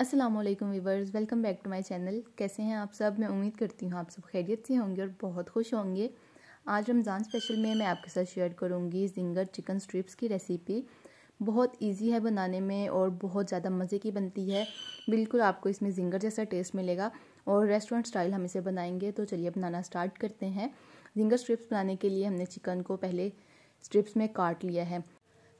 Aslam viewers welcome back to my channel कैसे हैं आप सब मैं उम्मीद करती हूँ आप सब खैरियत से होंगे और बहुत खुश होंगे आज रमज़ान स्पेशल में मैं आपके साथ शेयर करूँगी जिंगर चिकन स्ट्रिप्स की रेसिपी बहुत इजी है बनाने में और बहुत ज़्यादा मज़े की बनती है बिल्कुल आपको इसमें जिंगर जैसा टेस्ट मिलेगा और रेस्टोरेंट स्टाइल हम इसे बनाएंगे तो चलिए बनाना स्टार्ट करते हैं जिंगर स्ट्रिप्स बनाने के लिए हमने चिकन को पहले स्ट्रिप्स में काट लिया है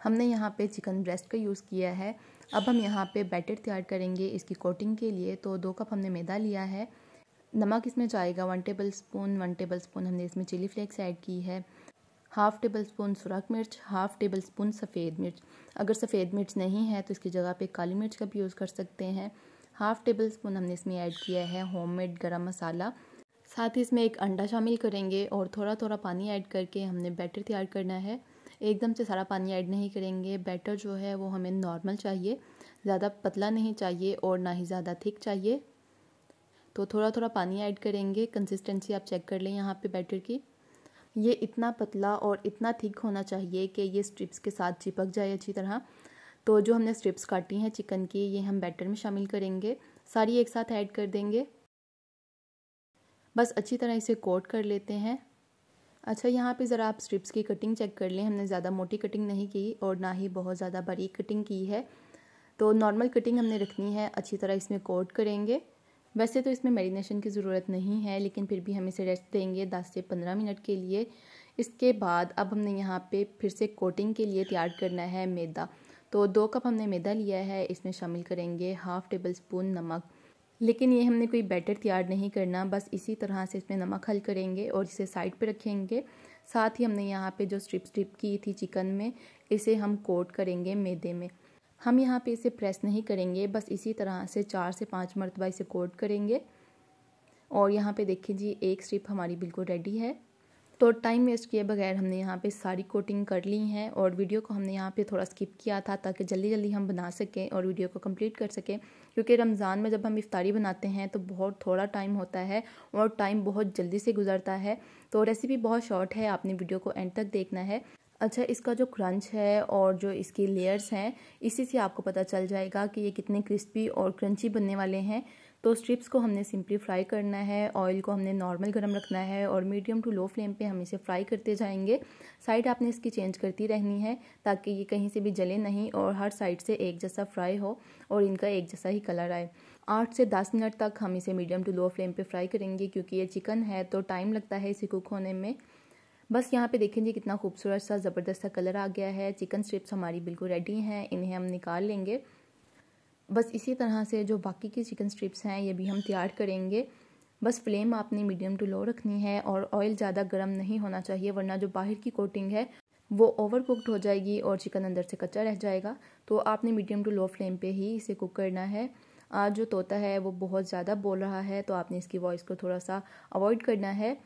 हमने यहाँ पे चिकन ब्रेस्ट का यूज़ किया है अब हम यहाँ पे बैटर तैयार करेंगे इसकी कोटिंग के लिए तो दो कप हमने मैदा लिया है नमक इसमें जाएगा one tablespoon one tablespoon हमने इसमें चिली फ्लेक्स ऐड की है हाफ़ टेबल स्पून सुरख मिर्च हाफ़ टेबल स्पून सफ़ेद मिर्च अगर सफ़ेद मिर्च नहीं है तो इसकी जगह पे काली मिर्च का भी यूज़ कर सकते हैं हाफ़ टेबल स्पून हमने इसमें ऐड किया है होममेड गरम मसाला साथ ही इसमें एक अंडा शामिल करेंगे और थोड़ा थोड़ा पानी ऐड करके हमने बैटर तैयार करना है एकदम से सारा पानी ऐड नहीं करेंगे बैटर जो है वो हमें नॉर्मल चाहिए ज़्यादा पतला नहीं चाहिए और ना ही ज़्यादा थिक चाहिए तो थोड़ा थोड़ा पानी ऐड करेंगे कंसिस्टेंसी आप चेक कर लें यहाँ पे बैटर की ये इतना पतला और इतना थिक होना चाहिए कि ये स्ट्रिप्स के साथ चिपक जाए अच्छी तरह तो जो हमने स्ट्रिप्स काटी हैं चिकन की ये हम बैटर में शामिल करेंगे सारी एक साथ ऐड कर देंगे बस अच्छी तरह इसे कोट कर लेते हैं अच्छा यहाँ पे ज़रा आप स्ट्रिप्स की कटिंग चेक कर लें हमने ज़्यादा मोटी कटिंग नहीं की और ना ही बहुत ज़्यादा बारीक कटिंग की है तो नॉर्मल कटिंग हमने रखनी है अच्छी तरह इसमें कोट करेंगे वैसे तो इसमें मेरीनेशन की ज़रूरत नहीं है लेकिन फिर भी हम इसे रेस्ट देंगे दस से पंद्रह मिनट के लिए इसके बाद अब हमने यहाँ पर फिर से कोटिंग के लिए तैयार करना है मैदा तो दो कप हमने मैदा लिया है इसमें शामिल करेंगे हाफ़ टेबल स्पून नमक लेकिन ये हमने कोई बैटर तैयार नहीं करना बस इसी तरह से इसमें नमक हल करेंगे और इसे साइड पर रखेंगे साथ ही हमने यहाँ पे जो स्ट्रिप स्ट्रिप की थी चिकन में इसे हम कोट करेंगे मैदे में हम यहाँ पे इसे प्रेस नहीं करेंगे बस इसी तरह से चार से पाँच मरतबा इसे कोट करेंगे और यहाँ पे देखिए जी एक स्ट्रिप हमारी बिल्कुल रेडी है तो टाइम वेस्ट किए बगैर हमने यहाँ पे सारी कोटिंग कर ली है और वीडियो को हमने यहाँ पे थोड़ा स्किप किया था ताकि जल्दी जल्दी हम बना सकें और वीडियो को कंप्लीट कर सकें क्योंकि रमज़ान में जब हम इफ़ारी बनाते हैं तो बहुत थोड़ा टाइम होता है और टाइम बहुत जल्दी से गुजरता है तो रेसिपी बहुत शॉर्ट है आपने वीडियो को एंड तक देखना है अच्छा इसका जो क्रंच है और जो इसकी लेयर्स हैं इसी से आपको पता चल जाएगा कि ये कितने क्रिस्पी और क्रंची बनने वाले हैं तो स्ट्रिप्स को हमने सिंपली फ्राई करना है ऑयल को हमने नॉर्मल गर्म रखना है और मीडियम टू लो फ्लेम पे हम इसे फ्राई करते जाएंगे साइड आपने इसकी चेंज करती रहनी है ताकि ये कहीं से भी जले नहीं और हर साइड से एक जैसा फ्राई हो और इनका एक जैसा ही कलर आए आठ से दस मिनट तक हम इसे मीडियम टू लो फ्लेम पर फ्राई करेंगे क्योंकि ये चिकन है तो टाइम लगता है इसे कुक होने में बस यहाँ पे देखें जी कितना खूबसूरत सा ज़बरदस्त सा कलर आ गया है चिकन स्ट्रिप्स हमारी बिल्कुल रेडी हैं इन्हें हम निकाल लेंगे बस इसी तरह से जो बाकी की चिकन स्ट्रिप्स हैं ये भी हम तैयार करेंगे बस फ्लेम आपने मीडियम टू लो रखनी है और ऑयल ज़्यादा गर्म नहीं होना चाहिए वरना जो बाहर की कोटिंग है वो ओवर कुकड हो जाएगी और चिकन अंदर से कच्चा रह जाएगा तो आपने मीडियम टू लो फ्लेम पे ही इसे कुक करना है आज जो तोता है वो बहुत ज़्यादा बोल रहा है तो आपने इसकी वॉइस को थोड़ा सा अवॉइड करना है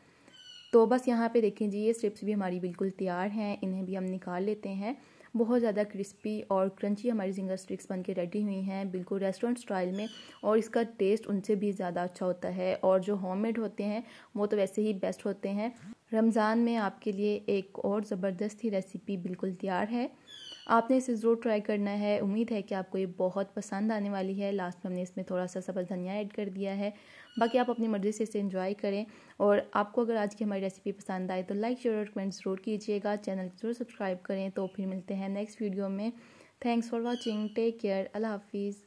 तो बस यहाँ पे देखें जी ये स्ट्रिप्स भी हमारी बिल्कुल तैयार हैं इन्हें भी हम निकाल लेते हैं बहुत ज़्यादा क्रिस्पी और क्रंची हमारी जिंगर स्टिक्स बन के रेडी हुई हैं बिल्कुल रेस्टोरेंट स्टाइल में और इसका टेस्ट उनसे भी ज़्यादा अच्छा होता है और जो होममेड होते हैं वो तो वैसे ही बेस्ट होते हैं रमज़ान में आपके लिए एक और ज़बरदस्त ही रेसिपी बिल्कुल तैयार है आपने इसे ज़रूर ट्राई करना है उम्मीद है कि आपको ये बहुत पसंद आने वाली है लास्ट में हमने इसमें थोड़ा सा सब्ज़ धनिया ऐड कर दिया है बाकी आप अपनी मर्ज़ी से इसे इंजॉय करें और आपको अगर आज की हमारी रेसिपी पसंद आए तो लाइक शेयर और कमेंट ज़रूर कीजिएगा चैनल जरूर सब्सक्राइब करें तो फिर मिलते हैं नेक्स्ट वीडियो में thanks for watching take care अल्लाह हाफिज़